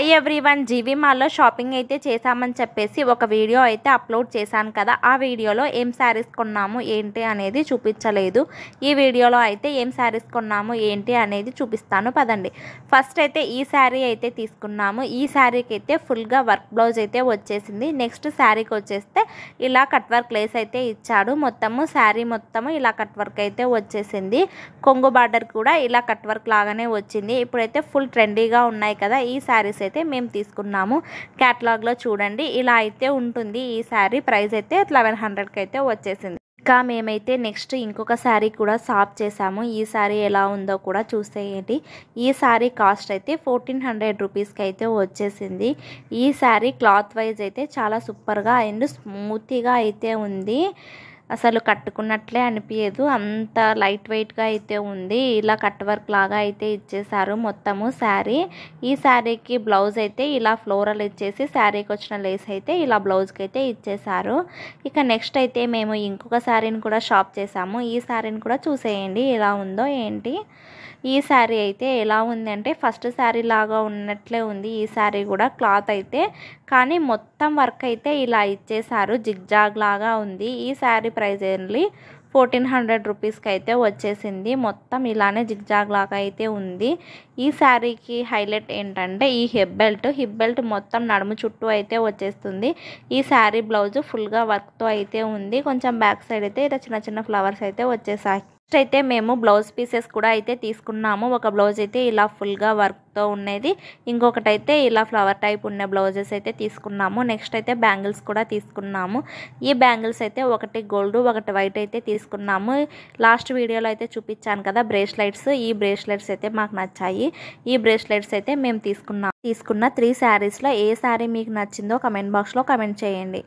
high everyone GV మాల్లో shopping అయితే చేశామని చెప్పేసి ఒక వీడియో అయితే అప్లోడ్ చేశాను కదా ఆ వీడియోలో ఏం శారీస్ కొన్నాము ఏంటి అనేది చూపించలేదు ఈ వీడియోలో అయితే ఏం శారీస్ కొన్నాము ఏంటి అనేది చూపిస్తాను పదండి ఫస్ట్ అయితే ఈ శారీ అయితే తీసుకున్నాము ఈ శారీకి అయితే ఫుల్గా వర్క్ బ్లౌజ్ అయితే వచ్చేసింది నెక్స్ట్ శారీకి వచ్చేస్తే ఇలా కట్ వర్క్ లేస్ అయితే ఇచ్చాడు మొత్తము శారీ మొత్తము ఇలా కట్ వర్క్ అయితే వచ్చేసింది కొంగు బార్డర్ కూడా ఇలా కట్ వర్క్ లాగానే వచ్చింది ఇప్పుడైతే ఫుల్ ట్రెండీగా ఉన్నాయి కదా ఈ శారీస్ అయితే మేము తీసుకున్నాము క్యాట్లాగ్లో చూడండి ఇలా అయితే ఉంటుంది ఈ శారీ ప్రైస్ అయితే లెవెన్ హండ్రెడ్కి అయితే వచ్చేసింది ఇంకా మేమైతే నెక్స్ట్ ఇంకొక శారీ కూడా షాప్ చేసాము ఈ శారీ ఎలా ఉందో కూడా చూసేయండి ఈ శారీ కాస్ట్ అయితే ఫోర్టీన్ హండ్రెడ్ రూపీస్కి అయితే వచ్చేసింది ఈ శారీ క్లాత్ వైజ్ అయితే చాలా సూపర్గా అండ్ స్మూత్గా అయితే ఉంది అసలు కట్టుకున్నట్లే అనిపించదు అంత లైట్ వెయిట్గా అయితే ఉంది ఇలా కట్ వర్క్ లాగా అయితే ఇచ్చేసారు మొత్తము శారీ ఈ శారీకి బ్లౌజ్ అయితే ఇలా ఫ్లోరల్ ఇచ్చేసి శారీకి వచ్చిన లేస్ అయితే ఇలా బ్లౌజ్కి అయితే ఇచ్చేసారు ఇక నెక్స్ట్ అయితే మేము ఇంకొక శారీని కూడా షాప్ చేసాము ఈ శారీని కూడా చూసేయండి ఎలా ఉందో ఏంటి ఈ శారీ అయితే ఎలా ఉందంటే ఫస్ట్ శారీ లాగా ఉన్నట్లే ఉంది ఈ శారీ కూడా క్లాత్ అయితే కానీ మొత్తం వర్క్ అయితే ఇలా ఇచ్చేసారు జిగ్జాగ్ లాగా ఉంది ఈ sari price early fourteen hundred రూపీస్కి అయితే వచ్చేసింది మొత్తం ఇలానే జిగ్జాగ్ లాగా అయితే ఉంది ఈ శారీకి హైలైట్ ఏంటంటే ఈ హిప్ బెల్ట్ హిప్ బెల్ట్ మొత్తం నడుము చుట్టూ అయితే వచ్చేస్తుంది ఈ శారీ బ్లౌజ్ ఫుల్గా వర్క్తో అయితే ఉంది కొంచెం బ్యాక్ సైడ్ అయితే ఇలా చిన్న చిన్న ఫ్లవర్స్ అయితే వచ్చేసాయి నెక్స్ట్ అయితే మేము బ్లౌజ్ పీసెస్ కూడా అయితే తీసుకున్నాము ఒక బ్లౌజ్ అయితే ఇలా ఫుల్గా వర్క్తో ఇంకొకటి ఇంకొకటైతే ఇలా ఫ్లవర్ టైప్ ఉన్న బ్లౌజెస్ అయితే తీసుకున్నాము నెక్స్ట్ అయితే బ్యాంగిల్స్ కూడా తీసుకున్నాము ఈ బ్యాంగిల్స్ అయితే ఒకటి గోల్డ్ ఒకటి వైట్ అయితే తీసుకున్నాము లాస్ట్ వీడియోలో అయితే చూపించాను కదా బ్రేస్లైట్స్ ఈ బ్రేస్లైట్స్ అయితే మాకు నచ్చాయి ఈ బ్రేస్లైట్స్ అయితే మేము తీసుకున్నాము తీసుకున్న త్రీ శారీస్లో ఏ శారీ మీకు నచ్చిందో కమెంట్ బాక్స్లో కమెంట్ చేయండి